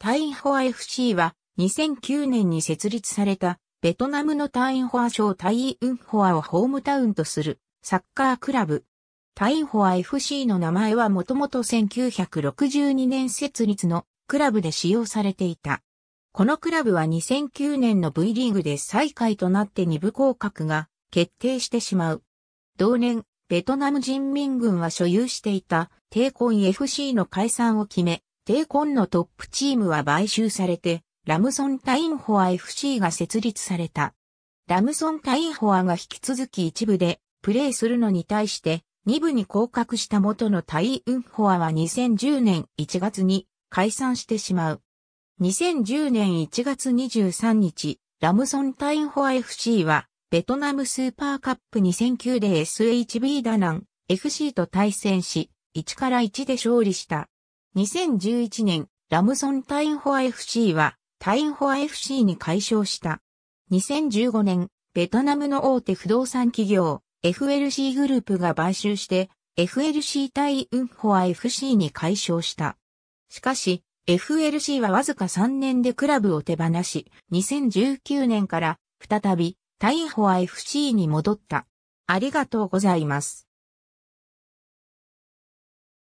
タインホア FC は2009年に設立されたベトナムのタインホア省タイウンホアをホームタウンとするサッカークラブ。タインホア FC の名前はもともと1962年設立のクラブで使用されていた。このクラブは2009年の V リーグで最下位となって二部降格が決定してしまう。同年、ベトナム人民軍は所有していたイン FC の解散を決め、テイコンのトップチームは買収されて、ラムソンタインホア FC が設立された。ラムソンタインホアが引き続き一部でプレーするのに対して、2部に降格した元のタイウンホアは2010年1月に解散してしまう。2010年1月23日、ラムソンタインホア FC は、ベトナムスーパーカップ2009で SHB ダナン FC と対戦し、1から1で勝利した。2011年、ラムソンタインホア FC は、タインホア FC に解消した。2015年、ベトナムの大手不動産企業、FLC グループが買収して、FLC タインホア FC に解消した。しかし、FLC はわずか3年でクラブを手放し、2019年から再びタインホア FC に戻った。ありがとうございます。